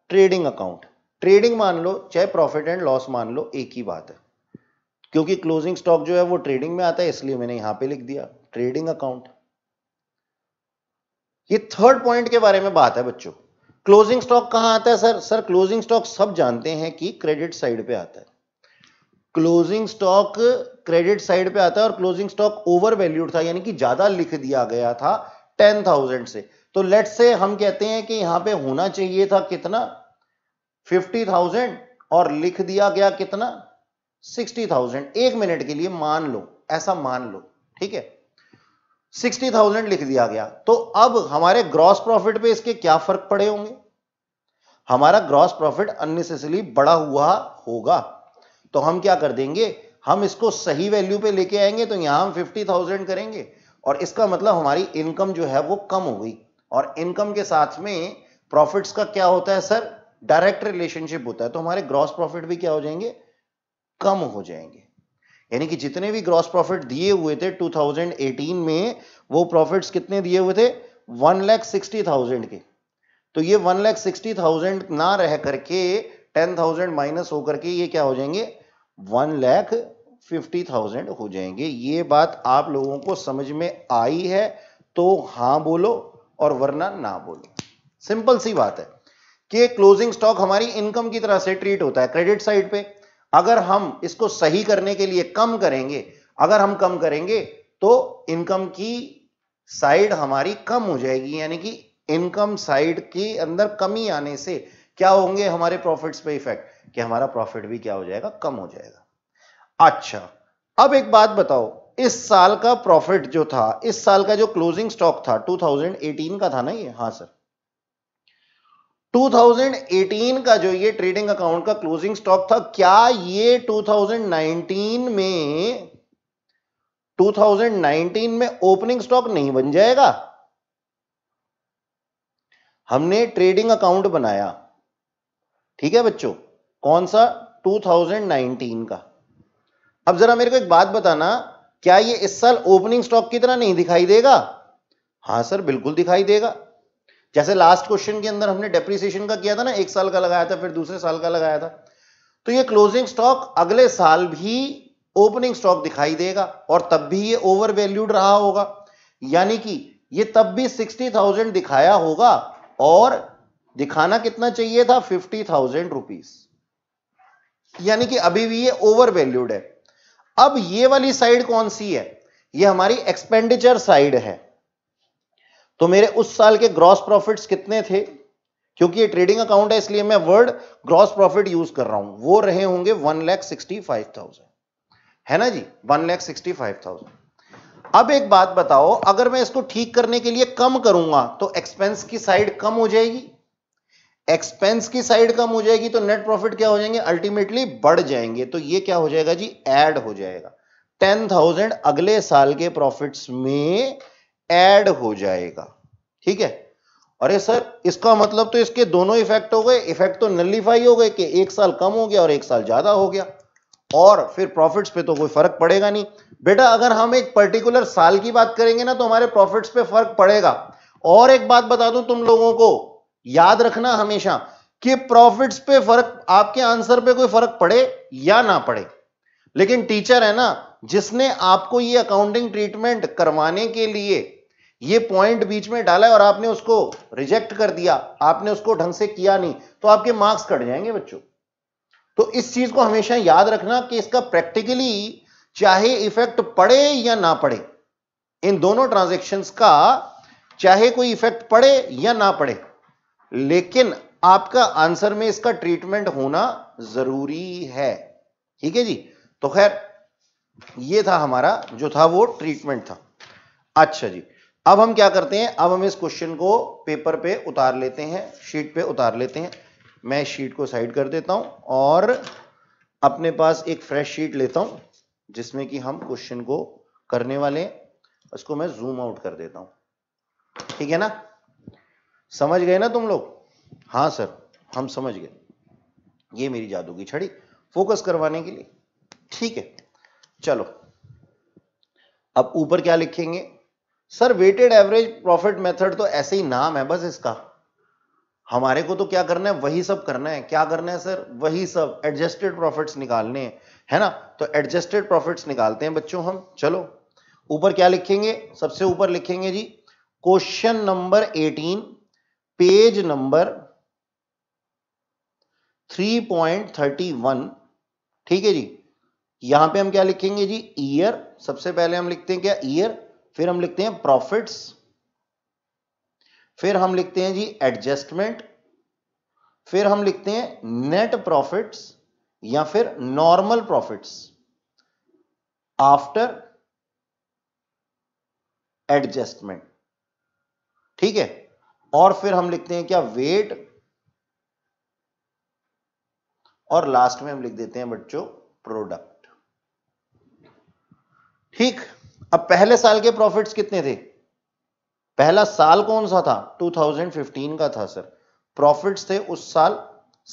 S1: ट्रेडिंग अकाउंट ट्रेडिंग मान लो चाहे प्रॉफिट एंड लॉस मान लो एक ही बात है क्योंकि क्लोजिंग स्टॉक जो है वो ट्रेडिंग में आता है इसलिए मैंने यहां पे लिख दिया ट्रेडिंग अकाउंट ये थर्ड पॉइंट के बारे में बात है बच्चों क्लोजिंग स्टॉक कहां आता है सर सर क्लोजिंग स्टॉक सब जानते हैं कि क्रेडिट साइड पे आता है क्लोजिंग स्टॉक क्रेडिट साइड पे आता है और क्लोजिंग स्टॉक ओवर वैल्यूड था यानी कि ज्यादा लिख दिया गया था टेन थाउजेंड से तो लेट से हम कहते हैं कि यहां पर होना चाहिए था कितना फिफ्टी थाउजेंड और लिख दिया गया कितना सिक्सटी थाउजेंड एक मिनट के लिए मान लो ऐसा मान लो ठीक है सिक्सटी थाउजेंड लिख दिया गया तो अब हमारे ग्रॉस प्रॉफिट पे इसके क्या फर्क पड़े होंगे हमारा ग्रॉस प्रॉफिट अननेसेसरी बड़ा हुआ होगा तो हम क्या कर देंगे हम इसको सही वैल्यू पे लेके आएंगे तो यहां हम फिफ्टी थाउजेंड करेंगे और इसका मतलब हमारी इनकम जो है वो कम हो गई और इनकम के साथ में प्रॉफिट्स का क्या होता है सर डायरेक्ट रिलेशनशिप होता है तो हमारे ग्रॉस प्रॉफिट भी क्या हो जाएंगे कम हो जाएंगे यानी कि जितने भी ग्रॉस प्रॉफिट दिए हुए थे 2018 में वो प्रॉफिट्स कितने दिए हुए थे वन लैख सिक्सटी थाउजेंड के तो ये वन लैख सिक्सटी थाउजेंड ना रह करके टेन थाउजेंड माइनस होकर के ये क्या हो जाएंगे वन लैख फिफ्टी थाउजेंड हो जाएंगे ये बात आप लोगों को समझ में आई है तो हां बोलो और वरना ना बोलो सिंपल सी बात है कि क्लोजिंग स्टॉक हमारी इनकम की तरह से ट्रीट होता है क्रेडिट साइड पे अगर हम इसको सही करने के लिए कम करेंगे अगर हम कम करेंगे तो इनकम की साइड हमारी कम हो जाएगी यानी कि इनकम साइड के अंदर कमी आने से क्या होंगे हमारे प्रॉफिट्स पे इफेक्ट कि हमारा प्रॉफिट भी क्या हो जाएगा कम हो जाएगा अच्छा अब एक बात बताओ इस साल का प्रॉफिट जो था इस साल का जो क्लोजिंग स्टॉक था 2018 का था ना ये हाँ सर 2018 का जो ये ट्रेडिंग अकाउंट का क्लोजिंग स्टॉक था क्या ये 2019 में 2019 में ओपनिंग स्टॉक नहीं बन जाएगा हमने ट्रेडिंग अकाउंट बनाया ठीक है बच्चों कौन सा 2019 का अब जरा मेरे को एक बात बताना क्या ये इस साल ओपनिंग स्टॉक की तरह नहीं दिखाई देगा हाँ सर बिल्कुल दिखाई देगा जैसे लास्ट क्वेश्चन के अंदर हमने डेप्रिसिएशन का किया था ना एक साल का लगाया था फिर दूसरे साल का लगाया था तो ये क्लोजिंग स्टॉक अगले साल भी ओपनिंग स्टॉक दिखाई देगा और तब भी ये ओवर वैल्यूड रहा होगा यानी कि ये तब भी 60,000 दिखाया होगा और दिखाना कितना चाहिए था 50,000 रुपीज यानी कि अभी भी ये ओवर वैल्यूड है अब ये वाली साइड कौन सी है ये हमारी एक्सपेंडिचर साइड है तो मेरे उस साल के ग्रॉस प्रॉफिट्स कितने थे क्योंकि ये ट्रेडिंग अकाउंट है इसलिए मैं वर्ड ग्रॉस प्रॉफिट यूज कर रहा हूं वो रहे होंगे one lakh sixty five thousand है ना जी one lakh sixty five thousand अब एक बात बताओ अगर मैं इसको ठीक करने के लिए कम करूंगा तो एक्सपेंस की साइड कम हो जाएगी एक्सपेंस की साइड कम हो जाएगी तो नेट प्रॉफिट क्या हो जाएंगे अल्टीमेटली बढ़ जाएंगे तो ये क्या हो जाएगा जी एड हो जाएगा टेन थाउजेंड अगले साल के प्रॉफिट्स में ऐड हो जाएगा ठीक है अरे सर इसका मतलब तो इसके दोनों इफेक्ट हो गए इफेक्ट तो नलीफाई हो गए कि एक साल कम हो गया और एक साल ज्यादा हो गया और फिर प्रॉफिट्स पे तो कोई फर्क पड़ेगा नहीं बेटा अगर हम एक पर्टिकुलर साल की बात करेंगे ना तो हमारे प्रॉफिट्स पे फर्क पड़ेगा और एक बात बता दूं तुम लोगों को याद रखना हमेशा कि प्रॉफिट्स पे फर्क आपके आंसर पे कोई फर्क पड़े या ना पड़े लेकिन टीचर है ना जिसने आपको ये अकाउंटिंग ट्रीटमेंट करवाने के लिए ये पॉइंट बीच में डाला है और आपने उसको रिजेक्ट कर दिया आपने उसको ढंग से किया नहीं तो आपके मार्क्स कट जाएंगे बच्चों तो इस चीज को हमेशा याद रखना कि इसका प्रैक्टिकली चाहे इफेक्ट पड़े या ना पड़े इन दोनों ट्रांजेक्शन का चाहे कोई इफेक्ट पड़े या ना पड़े लेकिन आपका आंसर में इसका ट्रीटमेंट होना जरूरी है ठीक है जी तो खैर ये था हमारा जो था वो ट्रीटमेंट था अच्छा जी अब हम क्या करते हैं अब हम इस क्वेश्चन को पेपर पे उतार लेते हैं शीट पे उतार लेते हैं मैं शीट को साइड कर देता हूं और अपने पास एक फ्रेश शीट लेता हूं जिसमें कि हम क्वेश्चन को करने वाले हैं उसको मैं जूम आउट कर देता हूं ठीक है ना समझ गए ना तुम लोग हाँ सर हम समझ गए ये मेरी जादू की छड़ी फोकस करवाने के लिए ठीक है चलो अब ऊपर क्या लिखेंगे sir weighted average profit method तो ऐसे ही नाम है बस इसका हमारे को तो क्या करना है वही सब करना है क्या करना है सर वही सब एडजस्टेड प्रॉफिट्स निकालने हैं है ना तो एडजस्टेड प्रॉफिट्स निकालते हैं बच्चों हम चलो ऊपर क्या लिखेंगे सबसे ऊपर लिखेंगे जी क्वेश्चन नंबर 18 पेज नंबर 3.31 ठीक है जी यहां पे हम क्या लिखेंगे जी ईयर सबसे पहले हम लिखते हैं क्या ईयर फिर हम लिखते हैं प्रॉफिट्स फिर हम लिखते हैं जी एडजस्टमेंट फिर हम लिखते हैं नेट प्रॉफिट्स या फिर नॉर्मल प्रॉफिट्स आफ्टर एडजस्टमेंट ठीक है और फिर हम लिखते हैं क्या वेट और लास्ट में हम लिख देते हैं बच्चों प्रोडक्ट ठीक अब पहले साल के प्रॉफिट्स कितने थे पहला साल कौन सा था 2015 का था सर प्रॉफिट्स थे उस साल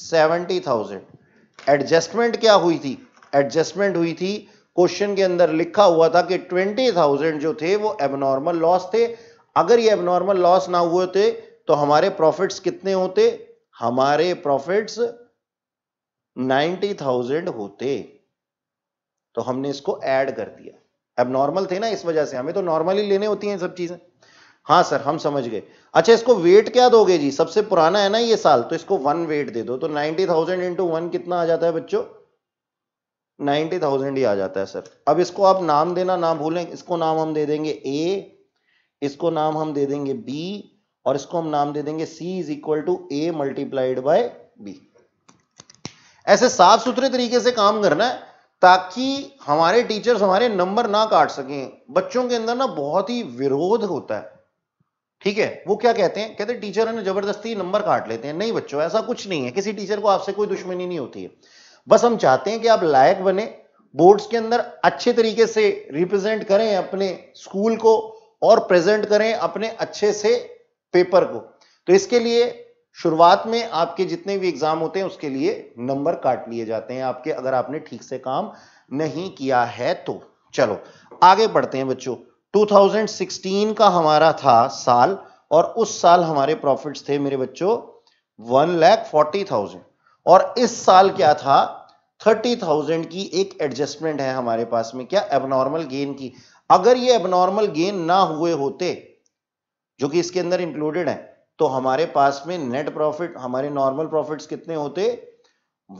S1: 70,000 एडजस्टमेंट क्या हुई थी एडजस्टमेंट हुई थी क्वेश्चन के अंदर लिखा हुआ था कि 20,000 जो थे वो एबनॉर्मल लॉस थे अगर ये एबनॉर्मल लॉस ना हुए थे तो हमारे प्रॉफिट्स कितने होते हमारे प्रॉफिट्स 90,000 होते तो हमने इसको ऐड कर दिया एबनॉर्मल थे ना इस वजह से हमें तो नॉर्मल ही लेने होती हैं सब चीजें हाँ सर हम समझ गए अच्छा इसको वेट क्या दोगे जी सबसे पुराना है ना ये साल तो इसको वन वेट दे दो तो नाइनटी थाउजेंड इंटू वन कितना आ जाता है बच्चों नाइनटी थाउजेंड ही आ जाता है सर अब इसको आप नाम देना ना भूलें इसको नाम हम दे देंगे ए इसको नाम हम दे देंगे बी और इसको हम नाम दे देंगे C is equal to A multiplied by B ऐसे साफ सुथरे तरीके से काम करना है ताकि हमारे टीचर्स हमारे नंबर ना काट सकें बच्चों के अंदर ना बहुत ही विरोध होता है ठीक है वो क्या कहते हैं कहते हैं टीचर ने जबरदस्ती नंबर काट लेते हैं नहीं बच्चों ऐसा कुछ नहीं है किसी टीचर को आपसे कोई दुश्मनी नहीं होती है बस हम चाहते हैं कि आप लायक बने बोर्ड्स के अंदर अच्छे तरीके से रिप्रेजेंट करें अपने स्कूल को और प्रेजेंट करें अपने अच्छे से पेपर को तो इसके लिए शुरुआत में आपके जितने भी एग्जाम होते हैं उसके लिए नंबर काट लिए जाते हैं आपके अगर आपने ठीक से काम नहीं किया है तो चलो आगे बढ़ते हैं बच्चों 2016 का हमारा था साल और उस साल हमारे प्रॉफिट्स थे मेरे बच्चों वन लैख फोर्टी थाउजेंड और इस साल क्या था थर्टी थाउजेंड की एक एडजस्टमेंट है हमारे पास में क्या एबनॉर्मल गेन की अगर ये एबनॉर्मल गेन ना हुए होते जो कि इसके अंदर इंक्लूडेड है तो हमारे पास में नेट प्रॉफिट हमारे नॉर्मल प्रॉफिट्स कितने होते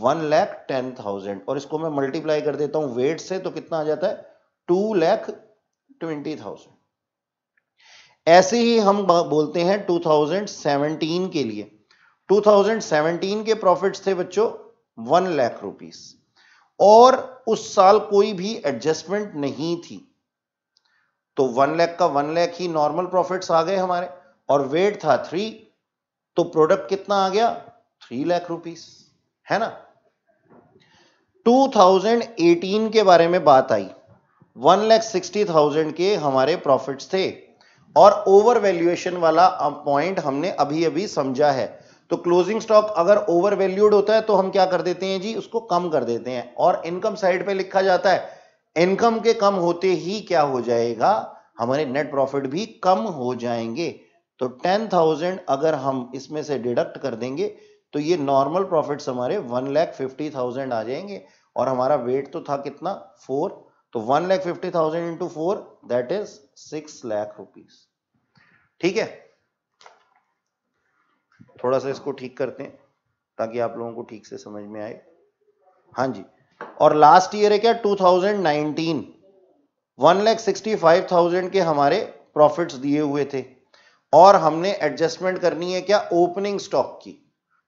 S1: वन लैख टेन थाउजेंड और इसको मैं मल्टीप्लाई कर देता हूं वेट से तो कितना आ जाता है टू लैख ट्वेंटी थाउजेंड ऐसे ही हम बोलते हैं टू थाउजेंड सेवनटीन के लिए टू थाउजेंड सेवनटीन के प्रॉफिट्स थे बच्चों वन लाख रुपीस और उस साल कोई भी एडजस्टमेंट नहीं थी तो वन लैख का वन लैख ही नॉर्मल प्रॉफिट्स आ गए हमारे और वेट था थ्री तो प्रोडक्ट कितना आ गया थ्री लाख रुपीस है ना 2018 के बारे में बात आई वन लैख सिक्सटी थाउजेंड के हमारे प्रॉफिट्स थे और ओवर वैल्यूएशन वाला पॉइंट हमने अभी अभी समझा है तो क्लोजिंग स्टॉक अगर ओवर वैल्यूड होता है तो हम क्या कर देते हैं जी उसको कम कर देते हैं और इनकम साइड पे लिखा जाता है इनकम के कम होते ही क्या हो जाएगा हमारे नेट प्रॉफिट भी कम हो जाएंगे तो टेन थाउजेंड अगर हम इसमें से डिडक्ट कर देंगे तो ये नॉर्मल प्रॉफिट्स हमारे वन लैख फिफ्टी थाउजेंड आ जाएंगे और हमारा वेट तो था कितना फोर तो one lakh fifty thousand into four that is six lakh rupees ठीक है थोड़ा सा इसको ठीक करते हैं ताकि आप लोगों को ठीक से समझ में आए हाँ जी और लास्ट ईयर है क्या 2019 one lakh sixty five thousand के हमारे प्रॉफिट्स दिए हुए थे और हमने एडजस्टमेंट करनी है क्या ओपनिंग स्टॉक की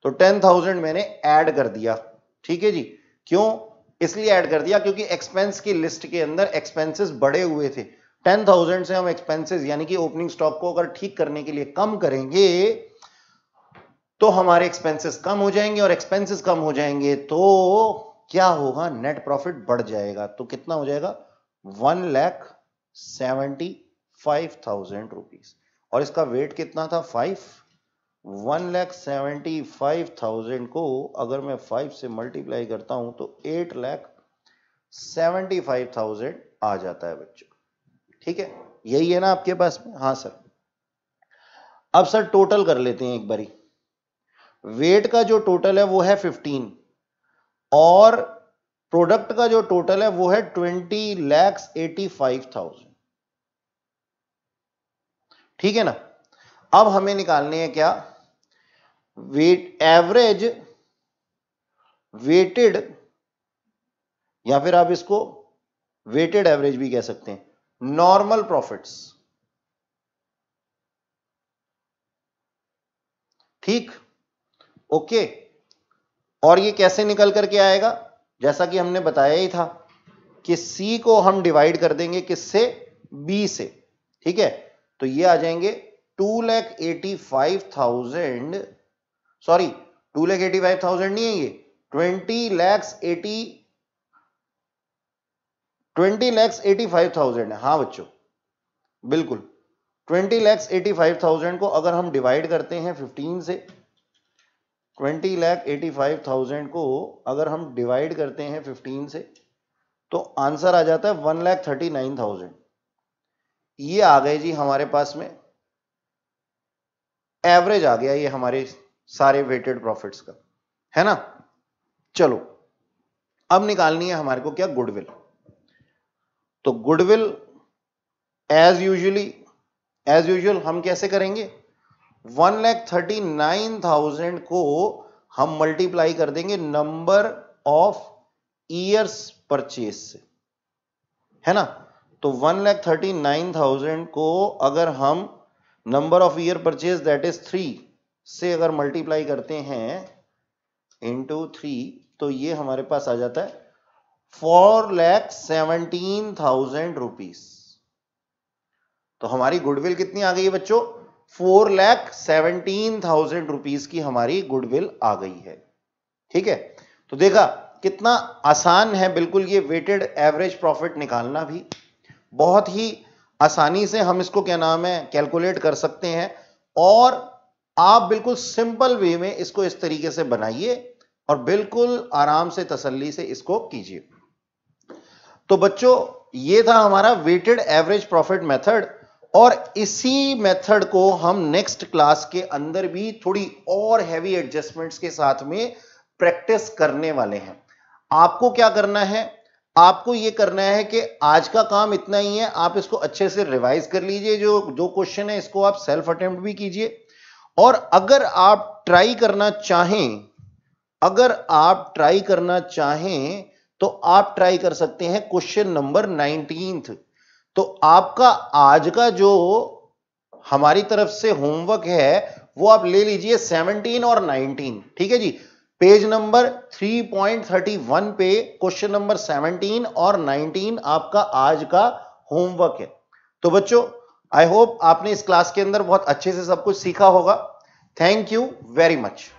S1: तो टेन थाउजेंड मैंने ऐड कर दिया ठीक है जी क्यों इसलिए ऐड कर दिया क्योंकि एक्सपेंस की लिस्ट के अंदर एक्सपेंसेस बढ़े हुए थे टेन थाउजेंड से हम एक्सपेंसेस यानी कि ओपनिंग स्टॉक को अगर ठीक करने के लिए कम करेंगे तो हमारे एक्सपेंसेस कम हो जाएंगे और एक्सपेंसेस कम हो जाएंगे तो क्या होगा नेट प्रॉफिट बढ़ जाएगा तो कितना हो जाएगा one lakh seventy five thousand rupees और इसका वेट कितना था five one lakh seventy five thousand को अगर मैं फाइव से मल्टीप्लाई करता हूं तो eight lakh seventy five thousand आ जाता है बच्चों ठीक है यही है ना आपके पास में हाँ सर अब सर टोटल कर लेते हैं एक बारी वेट का जो टोटल है वो है फिफ्टीन और प्रोडक्ट का जो टोटल है वो है twenty lakhs eighty five thousand ठीक है ना अब हमें निकालनी है क्या वेट एवरेज वेटेड या फिर आप इसको वेटेड एवरेज भी कह सकते हैं नॉर्मल प्रॉफिट्स ठीक ओके और ये कैसे निकल करके आएगा जैसा कि हमने बताया ही था कि सी को हम डिवाइड कर देंगे किससे बी से ठीक है तो ये आ जाएंगे two lakh eighty five thousand sorry two lakh eighty five thousand नहीं है ये twenty lakhs eighty twenty lakhs eighty five thousand है हाँ बच्चों बिल्कुल twenty lakhs eighty five thousand को अगर हम डिवाइड करते हैं फिफ्टीन से twenty lakh eighty five thousand को अगर हम डिवाइड करते हैं फिफ्टीन से तो आंसर आ जाता है one lakh thirty nine thousand ये आ गए जी हमारे पास में एवरेज आ गया ये हमारे सारे वेटेड प्रॉफिट्स का है ना चलो अब निकालनी है हमारे को क्या गुडविल तो goodwill as usually as usual हम कैसे करेंगे one lakh thirty nine thousand को हम मल्टीप्लाई कर देंगे नंबर ऑफ ईयर्स परचेज से है ना तो one lakh thirty nine thousand को अगर हम number of year purchase that is three से अगर मल्टीप्लाई करते हैं टू थ्री तो ये हमारे पास आ जाता है four lakh seventeen thousand rupees तो हमारी गुडविल कितनी आ गई है बच्चों four lakh seventeen thousand rupees की हमारी गुडविल आ गई है ठीक है तो देखा कितना आसान है बिल्कुल ये वेटेड एवरेज प्रॉफिट निकालना भी बहुत ही आसानी से हम इसको क्या नाम है कैलकुलेट कर सकते हैं और आप बिल्कुल सिंपल वे में इसको इस तरीके से बनाइए और बिल्कुल आराम से तसल्ली से इसको कीजिए तो बच्चों ये था हमारा वेटेड एवरेज प्रॉफिट मेथड और इसी मेथड को हम नेक्स्ट क्लास के अंदर भी थोड़ी और हैवी एडजस्टमेंट्स के साथ में प्रैक्टिस करने वाले हैं आपको क्या करना है आपको ये करना है कि आज का काम इतना ही है आप इसको अच्छे से रिवाइज कर लीजिए जो जो क्वेश्चन है इसको आप सेल्फ अटेम्प्ट भी कीजिए और अगर आप ट्राई करना चाहें अगर आप ट्राई करना चाहें तो आप ट्राई कर सकते हैं क्वेश्चन नंबर नाइनटीन तो आपका आज का जो हमारी तरफ से होमवर्क है वो आप ले लीजिए 17 और 19 ठीक है जी पेज नंबर 3.31 पे क्वेश्चन नंबर 17 और 19 आपका आज का होमवर्क है तो बच्चों आई होप आपने इस क्लास के अंदर बहुत अच्छे से सब कुछ सीखा होगा थैंक यू वेरी मच